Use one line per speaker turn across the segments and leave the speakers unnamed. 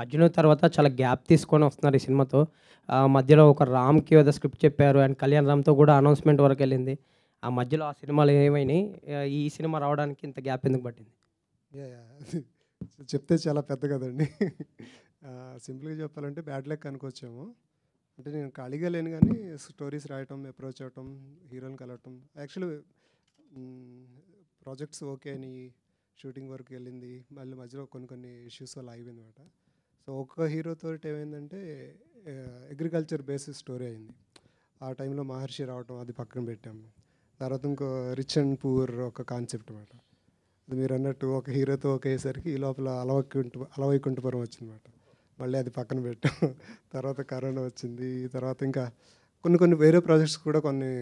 మధ్యలో తర్వాత చాలా గ్యాప్ తీసుకొని వస్తున్నారు ఈ సినిమాతో మధ్యలో ఒక రామ్కి ఏదో స్క్రిప్ట్ చెప్పారు అండ్ కళ్యాణ్ రామ్తో కూడా అనౌన్స్మెంట్ వరకు వెళ్ళింది ఆ మధ్యలో ఆ సినిమాలు ఏమైనాయి ఈ సినిమా రావడానికి ఇంత గ్యాప్ ఎందుకు పట్టింది
చెప్తే చాలా పెద్ద కదండి సింపుల్గా చెప్పాలంటే బ్యాడ్ లెక్ అనుకొచ్చాము అంటే నేను ఖాళీగా లేను కానీ స్టోరీస్ రాయటం అప్రోచ్ అవటం హీరోని కలవటం యాక్చువల్లీ ప్రాజెక్ట్స్ ఓకే అని షూటింగ్ వరకు వెళ్ళింది మళ్ళీ మధ్యలో కొన్ని కొన్ని ఇష్యూస్ వల్ల అయిపోయింది అనమాట సో ఒక హీరోతో ఏమైందంటే అగ్రికల్చర్ బేసిస్ స్టోరీ అయింది ఆ టైంలో మహర్షి రావటం అది పక్కన పెట్టాము తర్వాత ఇంకో రిచ్ అండ్ పూర్ ఒక కాన్సెప్ట్ అనమాట అది మీరు అన్నట్టు ఒక హీరోతో ఒకేసరికి ఈ లోపల అలవైకుంఠ అలవైకుంఠపురం వచ్చిందనమాట మళ్ళీ అది పక్కన పెట్టాం తర్వాత కరోనా వచ్చింది తర్వాత ఇంకా కొన్ని కొన్ని వేరే ప్రాజెక్ట్స్ కూడా కొన్ని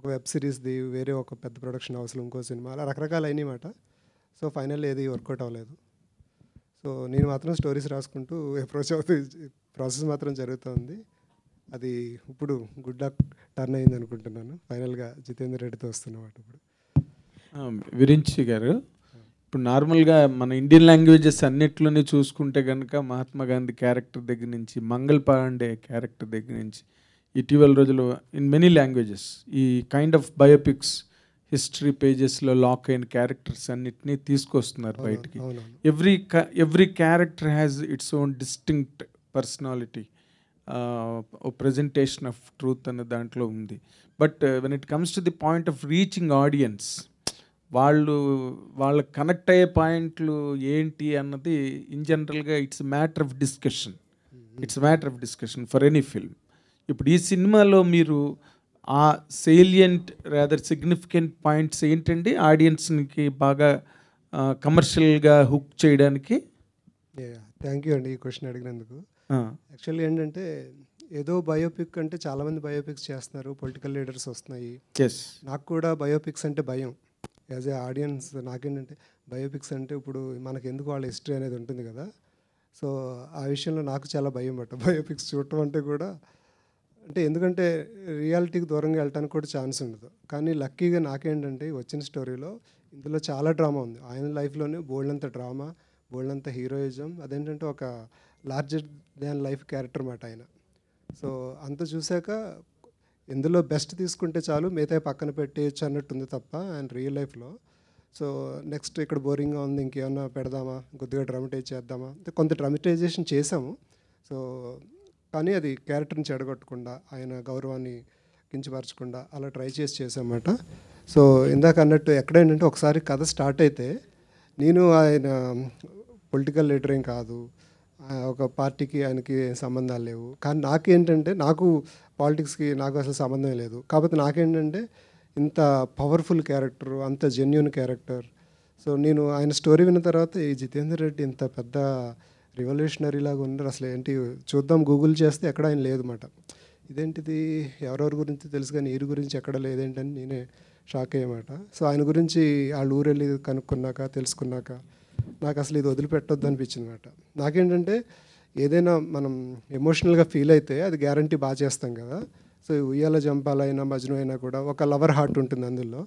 ఒక వెబ్ సిరీస్ది వేరే ఒక పెద్ద ప్రొడక్షన్ హౌస్లో ఇంకో సినిమా అలా రకరకాలు అయినాయి మాట సో ఫైనల్ ఏది వర్కౌట్ అవ్వలేదు సో నేను మాత్రం స్టోరీస్ రాసుకుంటూ అప్రోచ్ అవుతూ ప్రాసెస్ మాత్రం జరుగుతుంది అది ఇప్పుడు గుడ్ లక్ టర్న్ అయింది అనుకుంటున్నాను ఫైనల్గా జితేందర్ రెడ్డితో వస్తున్న ఇప్పుడు
విరించి గారు ఇప్పుడు నార్మల్గా మన ఇండియన్ లాంగ్వేజెస్ అన్నిట్లోనే చూసుకుంటే కనుక మహాత్మా గాంధీ క్యారెక్టర్ దగ్గర నుంచి మంగళ పాండే క్యారెక్టర్ దగ్గర నుంచి ఇటీవల రోజుల్లో ఇన్ మెనీ లాంగ్వేజెస్ ఈ కైండ్ ఆఫ్ బయోపిక్స్ హిస్టరీ పేజెస్లో లాక్ అయిన క్యారెక్టర్స్ అన్నిటినీ తీసుకొస్తున్నారు బయటికి every every character has its own distinct personality presentation of truth అన్న దాంట్లో ఉంది but when it comes to the point of reaching audience వాళ్ళు వాళ్ళకి కనెక్ట్ అయ్యే పాయింట్లు ఏంటి అన్నది ఇన్ జనరల్గా it's matter of discussion it's matter of discussion for any film ఇప్పుడు ఈ సినిమాలో మీరు ఆ సేలియంట్ రేదర్ సిగ్నిఫికెంట్ పాయింట్స్ ఏంటండి ఆడియన్స్కి బాగా కమర్షియల్గా హుక్ చేయడానికి
థ్యాంక్ యూ అండి ఈ క్వశ్చన్ అడిగినందుకు యాక్చువల్లీ ఏంటంటే ఏదో బయోపిక్ అంటే చాలామంది బయోపిక్స్ చేస్తున్నారు పొలిటికల్ లీడర్స్ వస్తున్నాయి నాకు కూడా బయోపిక్స్ అంటే భయం యాజ్ ఏ ఆడియన్స్ నాకేంటంటే బయోపిక్స్ అంటే ఇప్పుడు మనకు ఎందుకు వాళ్ళ హిస్టరీ అనేది ఉంటుంది కదా సో ఆ విషయంలో నాకు చాలా భయం పట్ట బయోపిక్స్ చూడటం అంటే కూడా అంటే ఎందుకంటే రియాలిటీకి దూరంగా వెళ్ళటానికి కూడా ఛాన్స్ ఉండదు కానీ లక్కీగా నాకేంటంటే వచ్చిన స్టోరీలో ఇందులో చాలా డ్రామా ఉంది ఆయన లైఫ్లోనే బోల్డంత డ్రామా బోల్డంత హీరోయిజం అదేంటంటే ఒక లార్జర్ దాన్ లైఫ్ క్యారెక్టర్ మాట ఆయన సో అంత చూశాక ఇందులో బెస్ట్ తీసుకుంటే చాలు మిగతా పక్కన పెట్టేయచ్చు ఉంది తప్ప ఆయన రియల్ లైఫ్లో సో నెక్స్ట్ ఇక్కడ బోరింగ్గా ఉంది ఇంకేమన్నా పెడదామా కొద్దిగా డ్రమటైజ్ చేద్దామా కొంత డ్రమటైజేషన్ చేసాము సో కానీ అది క్యారెక్టర్ని చెడగొట్టకుండా ఆయన గౌరవాన్ని కించపరచకుండా అలా ట్రై చేసి చేసామాట సో ఇందాక అన్నట్టు ఎక్కడేంటంటే ఒకసారి కథ స్టార్ట్ అయితే నేను ఆయన పొలిటికల్ లీడర్ ఏం కాదు ఒక పార్టీకి ఆయనకి సంబంధాలు లేవు కానీ నాకేంటంటే నాకు పాలిటిక్స్కి నాకు అసలు సంబంధం లేదు కాకపోతే నాకేంటంటే ఇంత పవర్ఫుల్ క్యారెక్టర్ అంత జెన్యున్ క్యారెక్టర్ సో నేను ఆయన స్టోరీ విన్న తర్వాత ఈ జితేందర్ రెడ్డి ఇంత పెద్ద రివల్యూషనరీ లాగా ఉన్నారు అసలు ఏంటి చూద్దాం గూగుల్ చేస్తే ఎక్కడ ఆయన లేదన్నమాట ఇదేంటిది ఎవరెవరి గురించి తెలుసు కానీ వీరి గురించి ఎక్కడ లేదేంటని నేనే షాక్ అయ్యమాట సో ఆయన గురించి వాళ్ళ ఊరు వెళ్ళి కనుక్కున్నాక తెలుసుకున్నాక నాకు అసలు ఇది వదిలిపెట్టొద్దు అనిపించింది అనమాట నాకేంటంటే ఏదైనా మనం ఎమోషనల్గా ఫీల్ అయితే అది గ్యారంటీ బాగా చేస్తాం కదా సో ఉయ్యాల జంపాలైనా మజ్ను అయినా కూడా ఒక లవర్ హార్ట్ ఉంటుంది అందులో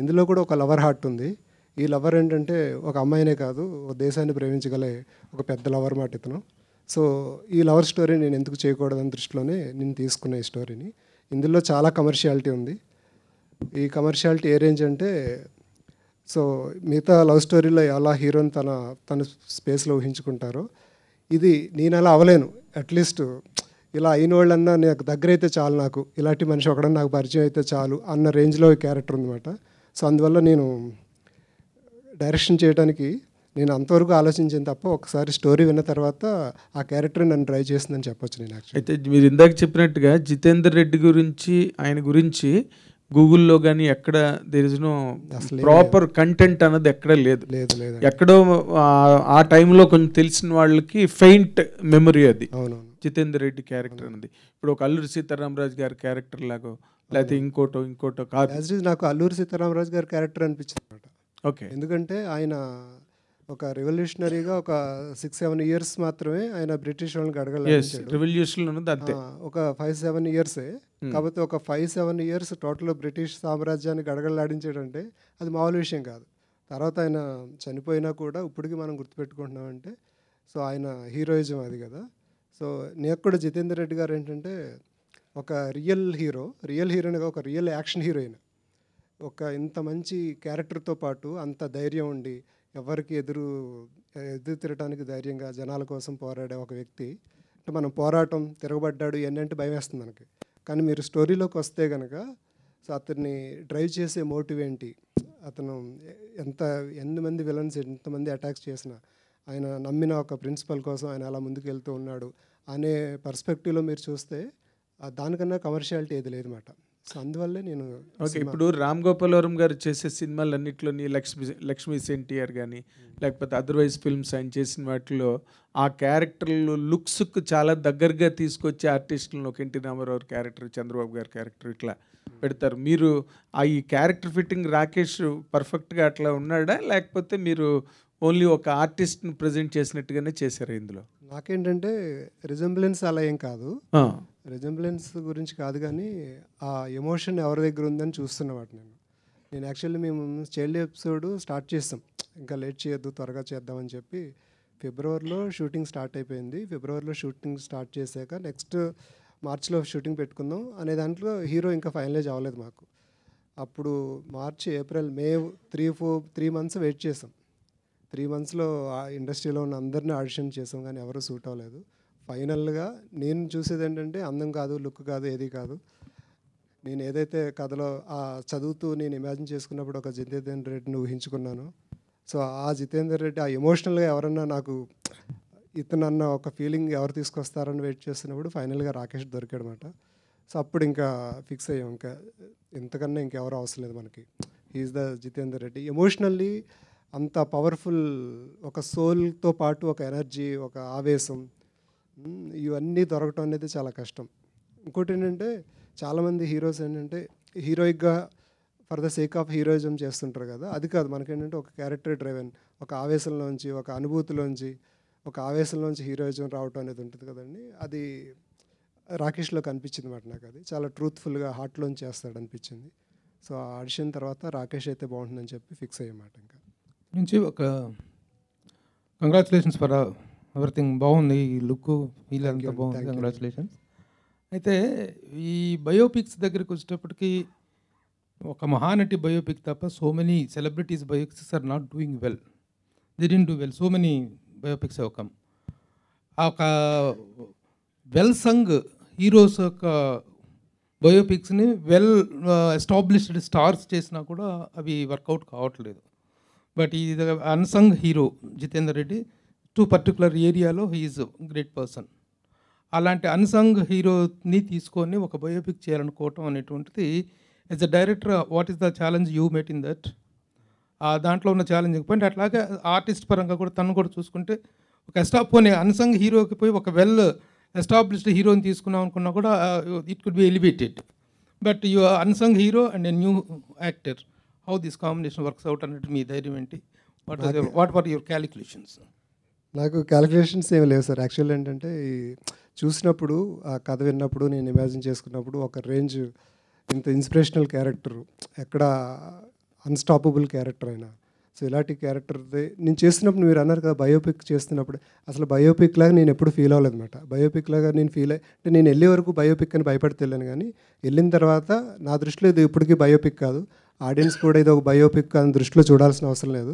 ఇందులో కూడా ఒక లవర్ హార్ట్ ఉంది ఈ లవర్ ఏంటంటే ఒక అమ్మాయినే కాదు ఒక దేశాన్ని ప్రేమించగలే ఒక పెద్ద లవర్ మాట ఇతను సో ఈ లవర్ స్టోరీ నేను ఎందుకు చేయకూడదని దృష్టిలోనే నేను తీసుకున్న ఈ స్టోరీని ఇందులో చాలా కమర్షియాలిటీ ఉంది ఈ కమర్షియాలిటీ ఏ రేంజ్ అంటే సో మిగతా లవ్ స్టోరీలో ఎలా హీరోని తన తన స్పేస్లో ఊహించుకుంటారో ఇది నేను అలా అవ్వలేను అట్లీస్ట్ ఇలా అయిన వాళ్ళన్నా నాకు దగ్గర అయితే చాలు నాకు ఇలాంటి మనిషి ఒకడన్నా నాకు పరిచయం అయితే చాలు అన్న రేంజ్లో క్యారెక్టర్ ఉందన్నమాట సో అందువల్ల నేను డైరెక్షన్ చేయడానికి నేను అంతవరకు ఆలోచించిన తప్ప ఒకసారి స్టోరీ విన్న తర్వాత ఆ క్యారెక్టర్ నన్ను డ్రైవ్ చేసిందని చెప్పొచ్చు నేను
అయితే మీరు ఇందాక చెప్పినట్టుగా జితేందర్ రెడ్డి గురించి ఆయన గురించి గూగుల్లో కానీ ఎక్కడ there is no proper content అన్నది ఎక్కడ లేదు లేదు లేదు ఎక్కడో ఆ టైంలో కొంచెం తెలిసిన వాళ్ళకి ఫెయింట్ మెమరీ అది జితేందర్ రెడ్డి క్యారెక్టర్ అన్నది ఇప్పుడు ఒక అల్లూరి సీతారామరాజు గారి క్యారెక్టర్ లాగో లేకపోతే ఇంకోటో ఇంకోటో కాదు
నాకు అల్లూరి సీతారామరాజు గారి క్యారెక్టర్ అనిపించింది ఓకే ఎందుకంటే ఆయన ఒక రెవల్యూషనరీగా ఒక సిక్స్ సెవెన్ ఇయర్స్ మాత్రమే ఆయన బ్రిటిష్ వాళ్ళకి అడగలేదు ఒక ఫైవ్ సెవెన్ ఇయర్సే కాకపోతే ఒక five seven years total British సామ్రాజ్యానికి అంటే అది మామూలు విషయం కాదు తర్వాత ఆయన చనిపోయినా కూడా ఇప్పటికి మనం గుర్తుపెట్టుకుంటున్నామంటే సో ఆయన హీరోయిజం అది కదా సో నేను కూడా జితేందర్ రెడ్డి గారు ఏంటంటే ఒక రియల్ హీరో రియల్ హీరోయిన్గా ఒక రియల్ యాక్షన్ హీరోయిన్ ఒక ఇంత మంచి క్యారెక్టర్తో పాటు అంత ధైర్యం ఉండి ఎవరికి ఎదురు ఎదురు తిరగడానికి ధైర్యంగా జనాల కోసం పోరాడే ఒక వ్యక్తి అంటే మనం పోరాటం తిరగబడ్డాడు ఎన్నంటే భయం వేస్తుంది మనకి కానీ మీరు స్టోరీలోకి వస్తే కనుక సో అతన్ని డ్రైవ్ చేసే మోటివ్ ఏంటి అతను ఎంత ఎంతమంది విలన్స్ ఎంతమంది అటాక్స్ చేసిన ఆయన నమ్మిన ఒక ప్రిన్సిపల్ కోసం ఆయన అలా ముందుకు వెళ్తూ ఉన్నాడు అనే పర్స్పెక్టివ్లో మీరు చూస్తే దానికన్నా కమర్షియాలిటీ ఏది లేదన్నమాట సో అందువల్లే నేను ఓకే ఇప్పుడు
రామ్ గోపాల్ వరం గారు చేసే అన్నింటిలోని లక్ష్మి లక్ష్మీ సెన్టీఆర్ కానీ లేకపోతే అదర్వైజ్ ఫిల్మ్స్ ఆయన చేసిన వాటిలో ఆ క్యారెక్టర్లు లుక్స్కు చాలా దగ్గరగా తీసుకొచ్చే ఆర్టిస్టులను ఒక ఎన్టీ రామారావు క్యారెక్టర్ చంద్రబాబు గారి క్యారెక్టర్ ఇట్లా పెడతారు మీరు ఆ ఈ క్యారెక్టర్ ఫిట్టింగ్ రాకేష్ పర్ఫెక్ట్గా అట్లా ఉన్నాడా లేకపోతే మీరు ఓన్లీ ఒక ఆర్టిస్ట్ని ప్రజెంట్ చేసినట్టుగానే చేశారు ఇందులో
నాకేంటంటే రిజంబ్లెన్స్ అలా ఏం కాదు రిజెంబ్లెన్స్ గురించి కాదు కానీ ఆ ఎమోషన్ ఎవరి దగ్గర ఉందని చూస్తున్నా వాటి నేను నేను యాక్చువల్లీ మేము చైల్డ్ ఎపిసోడ్ స్టార్ట్ చేస్తాం ఇంకా లేట్ చేయొద్దు త్వరగా చేద్దామని చెప్పి ఫిబ్రవరిలో షూటింగ్ స్టార్ట్ అయిపోయింది ఫిబ్రవరిలో షూటింగ్ స్టార్ట్ చేశాక నెక్స్ట్ మార్చిలో షూటింగ్ పెట్టుకుందాం అనే దాంట్లో హీరో ఇంకా ఫైనలైజ్ అవ్వలేదు మాకు అప్పుడు March April May three four three months wait చేసాం త్రీ మంత్స్లో ఆ ఇండస్ట్రీలో ఉన్న అందరినీ ఆడిషన్ చేసాం కానీ ఎవరు సూట్ అవ్వలేదు ఫైనల్గా నేను చూసేది ఏంటంటే అందం కాదు లుక్ కాదు ఏది కాదు నేను ఏదైతే కథలో ఆ చదువుతూ నేను ఇమాజిన్ చేసుకున్నప్పుడు ఒక జితేందర్ రెడ్డిని ఊహించుకున్నాను సో ఆ జితేందర్ రెడ్డి ఆ ఎమోషనల్గా ఎవరన్నా నాకు ఇతనన్న ఒక ఫీలింగ్ ఎవరు తీసుకొస్తారని వెయిట్ చేస్తున్నప్పుడు ఫైనల్గా రాకేష్ దొరికాడనమాట సో అప్పుడు ఇంకా ఫిక్స్ అయ్యాం ఇంకా ఇంతకన్నా ఇంకెవరు అవసరం లేదు మనకి he's the Jitender Reddy emotionally అంత పవర్ఫుల్ ఒక సోల్తో పాటు ఒక ఎనర్జీ ఒక ఆవేశం ఇవన్నీ దొరకటం అనేది చాలా కష్టం ఇంకోటి ఏంటంటే చాలామంది హీరోస్ ఏంటంటే హీరోయిక్గా for the sake of heroism చేస్తుంటారు కదా అది కాదు మనకేంటంటే ఒక క్యారెక్టర్ డ్రైవెన్ ఒక ఆవేశంలోంచి ఒక అనుభూతిలోంచి ఒక ఆవేశంలోంచి హీరోయిజం రావటం అనేది ఉంటుంది కదండి అది రాకేష్లో కనిపించింది మాట నాకు అది చాలా ట్రూత్ఫుల్గా హార్ట్లోంచి చేస్తాడు అనిపించింది సో ఆడిషన్ తర్వాత రాకేష్ అయితే బాగుంటుందని చెప్పి ఫిక్స్ అయ్యమాట ఇంకా
నుంచి ఒక కంగ్రాచులేషన్స్ ఫర్ ఎవ్రీథింగ్ బాగుంది ఈ లుక్ వీళ్ళంతా బాగుంది కంగ్రాచులేషన్స్ అయితే ఈ బయోపిక్స్ దగ్గరికి వచ్చేటప్పటికి ఒక మహానటి బయోపిక్ తప్ప so many celebrities biopics are not doing well they didn't do well so many biopics ఒక ఆ ఒక వెల్ సంగ్ హీరోస్ యొక్క బయోపిక్స్ని వెల్ ఎస్టాబ్లిష్డ్ స్టార్స్ చేసినా కూడా అవి వర్కౌట్ కావట్లేదు బట్ ఈ unsung hero Jitender Reddy to particular ఏరియాలో హీఈస్ గ్రేట్ పర్సన్ అలాంటి అన్సంగ్ హీరోని తీసుకొని ఒక బయోపిక్ చేయాలనుకోవటం అనేటువంటిది as a director what is the challenge you met in that ఆ దాంట్లో ఉన్న ఛాలెంజింగ్ పాయింట్ అట్లాగే ఆర్టిస్ట్ పరంగా కూడా తను కూడా చూసుకుంటే ఒక ఎస్టాప్ పోనీ అన్సంగ్ హీరోకి పోయి ఒక వెల్ ఎస్టాబ్లిష్డ్ హీరోని తీసుకున్నాం అనుకున్నా కూడా it could be elevated but you unsung hero and a new actor how this combination works out అన్నట్టు మీ ధైర్యం ఏంటి what what are your calculations
నాకు క్యాలిక్యులేషన్స్ ఏమి లేవు సార్ యాక్చువల్ ఏంటంటే చూసినప్పుడు ఆ కథ విన్నప్పుడు నేను ఇమాజిన్ చేసుకున్నప్పుడు ఒక రేంజ్ ఇంత ఇన్స్పిరేషనల్ క్యారెక్టర్ ఎక్కడ అన్స్టాపబుల్ క్యారెక్టర్ అయినా సో ఇలాంటి క్యారెక్టర్దే నేను చేస్తున్నప్పుడు మీరు అన్నారు కదా బయోపిక్ చేస్తున్నప్పుడు అసలు బయోపిక్ లాగా నేను ఎప్పుడు ఫీల్ అవ్వలేదనమాట బయోపిక్ లాగా నేను ఫీల్ అంటే నేను వెళ్ళే వరకు బయోపిక్ అని భయపడితే వెళ్ళాను కానీ వెళ్ళిన తర్వాత నా దృష్టిలో ఇది ఇప్పటికీ బయోపిక్ కాదు ఆడియన్స్ కూడా ఇది ఒక బయోపిక్ అని దృష్టిలో చూడాల్సిన అవసరం లేదు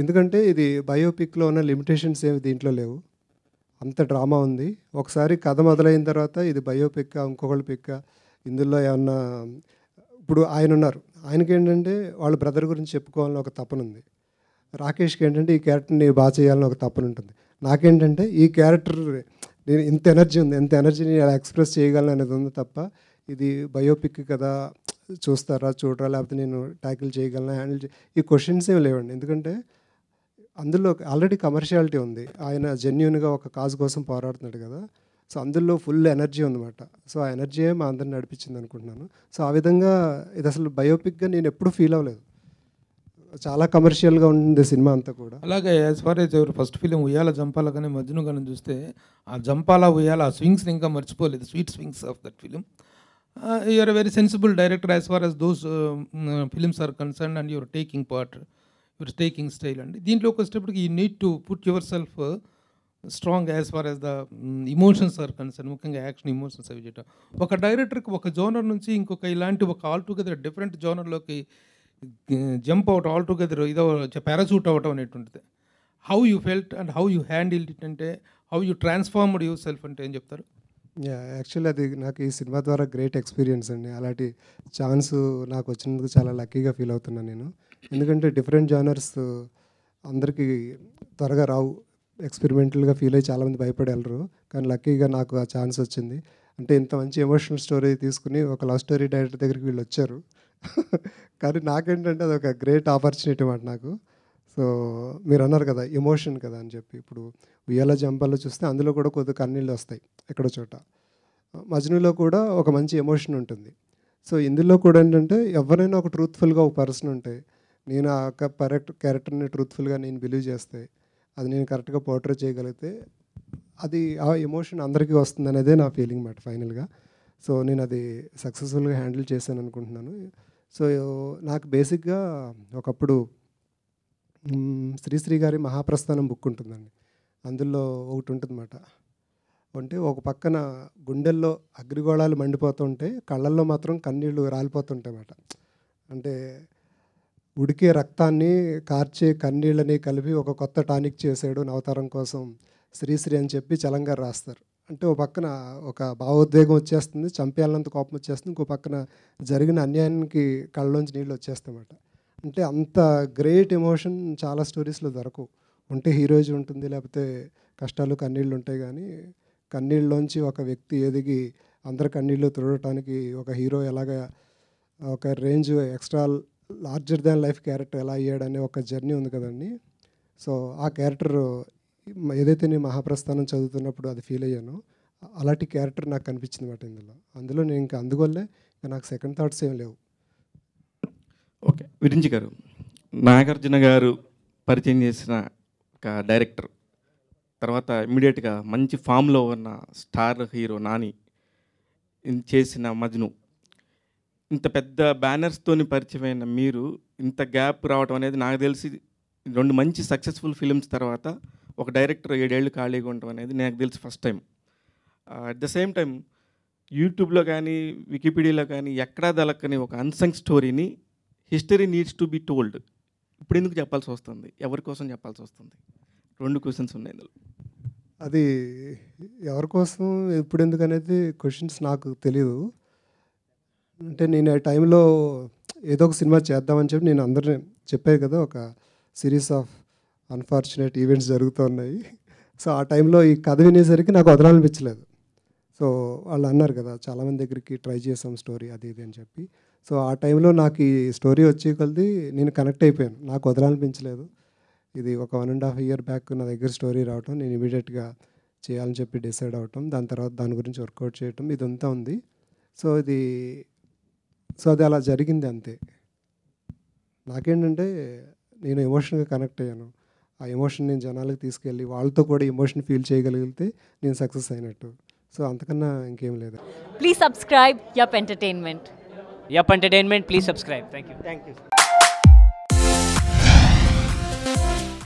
ఎందుకంటే ఇది బయోపిక్లో ఉన్న లిమిటేషన్స్ ఏమి దీంట్లో లేవు అంత డ్రామా ఉంది ఒకసారి కథ మొదలైన తర్వాత ఇది బయోపిక్ ఇంకొకళ్ళు పిక్క ఇందులో ఏమన్నా ఇప్పుడు ఆయన ఉన్నారు ఆయనకి ఏంటంటే వాళ్ళ బ్రదర్ గురించి చెప్పుకోవాలని ఒక తపన ఉంది రాకేష్కి ఏంటంటే ఈ క్యారెక్టర్ని బాగా చేయాలని ఒక తపన ఉంటుంది నాకేంటంటే ఈ క్యారెక్టర్ నేను ఇంత ఎనర్జీ ఉంది ఎంత ఎనర్జీని ఎలా ఎక్స్ప్రెస్ చేయగలను అనేది ఉంది తప్ప ఇది బయోపిక్ కదా చూస్తారా చూడరా లేకపోతే నేను ట్యాకిల్ చేయగలనా హ్యాండిల్ చేయ ఈ క్వశ్చన్స్ ఏం లేవండి ఎందుకంటే అందులో ఆల్రెడీ కమర్షియాలిటీ ఉంది ఆయన జెన్యున్గా ఒక కాజ్ కోసం పోరాడుతున్నాడు కదా సో అందులో ఫుల్ ఎనర్జీ ఉందన్నమాట సో ఆ ఎనర్జీయే మా అందరిని నడిపించింది అనుకుంటున్నాను సో ఆ విధంగా ఇది అసలు బయోపిక్గా నేను ఎప్పుడూ ఫీల్ అవ్వలేదు చాలా కమర్షియల్గా ఉంది సినిమా అంతా కూడా
అలాగే యాజ్ ఫార్ ఎస్ ఎవరు ఫస్ట్ ఫిలిం ఉయ్యాల జంపాల కానీ మధ్యను కానీ చూస్తే ఆ జంపాల ఉయ్యాల ఆ స్వింగ్స్ని ఇంకా మర్చిపోలేదు sweet swings of that film you uh, are very very director director far as those those are are and and you are uh, mm, uh, taking part, you are taking style. And దీంట్లోకి వచ్చేటప్పటికి you need to put yourself strong as far as the emotions are concern ముఖ్యంగా action emotions అవి చేయటం ఒక డైరెక్టర్కి ఒక genre నుంచి ఇంకొక ఇలాంటి ఒక ఆల్ టుగెదర్ డిఫరెంట్ జోనర్లోకి జంప్ అవుట్ ఆల్ టుగెదర్ ఇదో పారాషూట్ అవటం అనేటువంటిది how you felt and how you handle it అంటే how you transformed yourself అంటే ఏం చెప్తారు
యాక్చువల్లీ అది నాకు ఈ సినిమా ద్వారా గ్రేట్ ఎక్స్పీరియన్స్ అండి అలాంటి ఛాన్స్ నాకు వచ్చినందుకు చాలా లక్కీగా ఫీల్ అవుతున్నాను నేను ఎందుకంటే డిఫరెంట్ జానర్స్ అందరికీ త్వరగా రావు ఎక్స్పెరిమెంటల్గా ఫీల్ అయ్యి చాలామంది భయపడి వెళ్ళరు కానీ లక్కీగా నాకు ఆ ఛాన్స్ వచ్చింది అంటే ఇంత మంచి ఎమోషనల్ స్టోరీ తీసుకుని ఒక లవ్ స్టోరీ డైరెక్టర్ దగ్గరికి వీళ్ళు వచ్చారు కానీ నాకేంటంటే అది ఒక గ్రేట్ ఆపర్చునిటీ మాట నాకు సో మీరు అన్నారు కదా ఎమోషన్ కదా అని చెప్పి ఇప్పుడు ఉయ్యాల జంపాలో చూస్తే అందులో కూడా కొద్ది కన్నీళ్ళు వస్తాయి ఎక్కడో చోట మజ్నులో కూడా ఒక మంచి ఎమోషన్ ఉంటుంది సో ఇందులో కూడా ఏంటంటే ఎవరైనా ఒక ట్రూత్ఫుల్గా ఒక పర్సన్ ఉంటే నేను ఆ యొక్క కరెక్ట్ క్యారెక్టర్ని ట్రూత్ఫుల్గా నేను బిలీవ్ చేస్తే అది నేను కరెక్ట్గా పోర్ట్రేట్ చేయగలిగితే అది ఆ ఎమోషన్ అందరికీ వస్తుంది అనేదే నా ఫీలింగ్ మాట ఫైనల్గా సో నేను అది సక్సెస్ఫుల్గా హ్యాండిల్ చేశాను అనుకుంటున్నాను సో నాకు బేసిక్గా ఒకప్పుడు శ్రీశ్రీ గారి మహాప్రస్థానం బుక్ ఉంటుందండి అందులో ఒకటి ఉంటుందన్నమాట అంటే ఒక పక్కన గుండెల్లో అగ్రిగోళాలు మండిపోతుంటే కళ్ళల్లో మాత్రం కన్నీళ్ళు రాలిపోతుంటాయన్నమాట అంటే ఉడికే రక్తాన్ని కార్చే కన్నీళ్ళని కలిపి ఒక కొత్త టానిక్ చేశాడు నవతారం కోసం శ్రీశ్రీ అని చెప్పి చలంగా రాస్తారు అంటే ఓ పక్కన ఒక భావోద్వేగం వచ్చేస్తుంది చంపేయాలన్నంత కోపం వచ్చేస్తుంది ఇంకో పక్కన జరిగిన అన్యాయానికి కళ్ళలోంచి నీళ్ళు అన్నమాట అంటే అంత గ్రేట్ ఎమోషన్ చాలా స్టోరీస్లో దొరకవు ఉంటే హీరోయిజ్ ఉంటుంది లేకపోతే కష్టాలు కన్నీళ్ళు ఉంటాయి కానీ కన్నీళ్ళలోంచి ఒక వ్యక్తి ఎదిగి అందరి కన్నీళ్ళు తుడటానికి ఒక హీరో ఎలాగ ఒక range extra larger than life character ఎలా అయ్యాడని ఒక జర్నీ ఉంది కదండి సో ఆ క్యారెక్టర్ ఏదైతే నేను మహాప్రస్థానం చదువుతున్నప్పుడు అది ఫీల్ అయ్యాను అలాంటి క్యారెక్టర్ నాకు కనిపించింది మాట ఇందులో అందులో నేను ఇంకా అందువల్లే నాకు సెకండ్ థాట్స్ ఏం లేవు
ఓకే విరించి గారు నాగార్జున గారు పరిచయం చేసిన ఒక డైరెక్టర్ తర్వాత ఇమ్మీడియట్గా మంచి ఫామ్లో ఉన్న స్టార్ హీరో నాని చేసిన మజ్ను ఇంత పెద్ద బ్యానర్స్తోని పరిచయమైన మీరు ఇంత గ్యాప్ రావడం అనేది నాకు తెలిసి రెండు మంచి సక్సెస్ఫుల్ ఫిలిమ్స్ తర్వాత ఒక డైరెక్టర్ ఏడేళ్ళు ఖాళీగా ఉండటం అనేది నాకు తెలిసి first time at the same time యూట్యూబ్లో కానీ వికీపీడియాలో కానీ ఎక్కడా దలక్కని ఒక అన్సంగ్ స్టోరీని history needs to be told ఇప్పుడు ఎందుకు చెప్పాల్సి వస్తుంది ఎవరి కోసం చెప్పాల్సి వస్తుంది రెండు క్వశ్చన్స్ ఉన్నాయి ఇందులో
అది ఎవరి కోసం ఇప్పుడు ఎందుకు అనేది క్వశ్చన్స్ నాకు తెలియదు అంటే నేను ఆ టైంలో ఏదో ఒక సినిమా చేద్దామని చెప్పి నేను అందరిని చెప్పాయి కదా ఒక సిరీస్ ఆఫ్ అన్ఫార్చునేట్ ఈవెంట్స్ జరుగుతున్నాయి సో ఆ టైంలో ఈ కథ వినేసరికి నాకు వదలాలనిపించలేదు సో వాళ్ళు అన్నారు కదా చాలామంది దగ్గరికి ట్రై చేసాం స్టోరీ అది ఇది అని చెప్పి సో ఆ టైంలో నాకు ఈ స్టోరీ వచ్చి కొలది నేను కనెక్ట్ అయిపోయాను నాకు వదలనిపించలేదు ఇది ఒక one and half year back నా దగ్గర స్టోరీ రావటం నేను ఇమీడియట్గా చేయాలని చెప్పి డిసైడ్ అవ్వటం దాని తర్వాత దాని గురించి వర్కౌట్ చేయటం ఇదంతా ఉంది సో ఇది సో అది అలా జరిగింది అంతే నాకేంటంటే నేను ఎమోషన్గా కనెక్ట్ అయ్యాను ఆ ఎమోషన్ నేను జనాలకు తీసుకెళ్ళి వాళ్ళతో కూడా ఎమోషన్ ఫీల్ చేయగలిగితే నేను సక్సెస్ అయినట్టు సో అంతకన్నా ఇంకేం లేదు
please subscribe Yup entertainment
Yup entertainment please subscribe thank you thank you